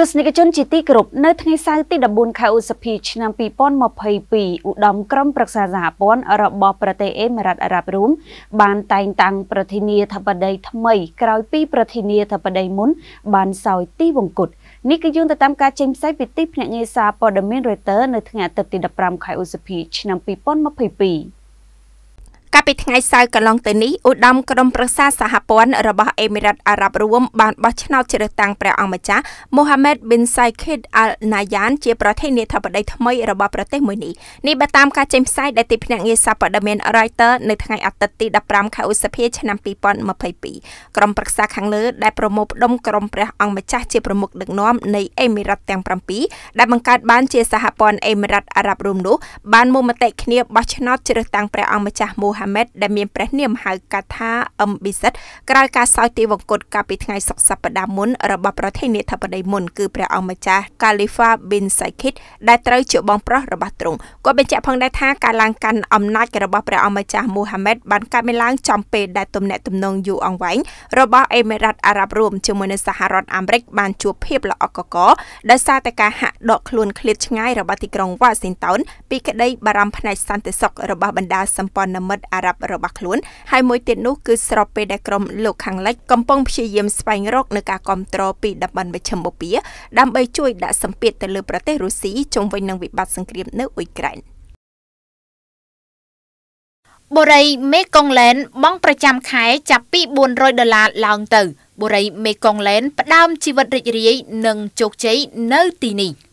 ទស្សនិកជនជាទីគោរពនៅថ្ងៃសៅរ៍ទី14ខែឧសភាឆ្នាំ2022ឧត្តមក្រុមប្រឹក្សាសហព័ន្ធរបស់ប្រទេសអេមីរ៉ាត់អារ៉ាប់រួមបានតែងតាំងប្រធានាធិបតីថ្មីក្រោយពីប្រធានាធិបតីមុន បានសោយទីវង្គតនេះគឺយោងទៅតាមការចេញផ្សាយពីទីភ្នាក់ងារសារព័ត៌មាន Reuters នៅថ្ងៃអាទិត្យទី15ខែឧសភាឆ្នាំ2022កាលពីថ្ងៃសៅរ៍កន្លងទៅនេះឧត្តមក្រុមប្រឹក្សាសហព័ន្ធរបស់អេមីរ៉ាតអារ៉ាប់រួមបានបោះឆ្នោតជ្រើសតាំងព្រះអង្គម្ចាស់ Mohammed bin Saikid Al Nahyan ជាប្រធានាធិបតីថ្មីរបស់ប្រទេសមួយនេះនេះបើតាមការចេញផ្សាយដែលទីភ្នាក់ងារសារព័ត៌មាន Reuters នៅថ្ងៃអាទិត្យទី15ខែឧសភាឆ្នាំ2022ក្រុមប្រឹក្សាខាងលើដែលប្រមូលផ្ដុំក្រុមព្រះអង្គម្ចាស់ជាប្រមុខដឹកនាំនៃអេមីរ៉ាតទាំង7ដែលបង្កើតបានជាសហព័ន្ធអេមីរ៉ាតអារ៉ាប់រួមនោះបានមូលមតិគ្នាបោះឆ្នោតជ្រើសតាំងព្រះអង្គម្ចាស់ Mohammed ហាម៉េតដែលមានព្រះនាមហៅកាត់ថាអឹមប៊ីសិតក្រោយការសោយទីវង្គតកាលពីថ្ងៃសុក្រសប្តាហ៍មុនរបស់ប្រធានាធិបតីមុនគឺព្រះអង្គម្ចាស់កាលីហ្វាប៊ីនសៃឃីតដែលត្រូវជាបងប្រុសរបស់ទ្រង់គាត់បញ្ជាក់ផងដែរថាការឡើងកាន់អំណាចរបស់ព្រះអង្គម្ចាស់មូហាម៉េតបានកើតមានឡើង ចំពេលដែលទំនាក់ទំនងយូរអង្វែងរបស់អេមីរ៉ាត់អារ៉ាប់រួមជាមួយនៅសហរដ្ឋអាមេរិក បានជួបភាពល្អកកដោយសារតែការហាក់ដកខ្លួនឃ្លាតឆ្ងាយរបស់ទីក្រុងវ៉ាស៊ីនតោនពីក្តី បារម្ភផ្នែកសន្តិសុខរបស់បណ្ដាសម្ព័ន្ធមិត្តអារ៉ាប់របស់ខ្លួនហើយមួយទៀតនោះគឺស្របពេលដែលក្រុមលោកខាងលិចកំពុងព្យាយាមស្វែងរកនៅការគ្រប់គ្រងពីតំបន់មជ្ឈិមបូព៌ាដើម្បីជួយដាក់សម្ពាធទៅលើប្រទេសរុស្ស៊ីជុំវិញនឹងវិបត្តិសង្គ្រាមនៅអ៊ុយក្រែន។បុរីមេកុងឡែនបង់ប្រចាំខែចាប់ពី400ដុល្លារឡើងទៅបុរីមេកុងឡែនផ្ដើមជីវិតរីករាយ និងជោគជ័យនៅទីនេះ។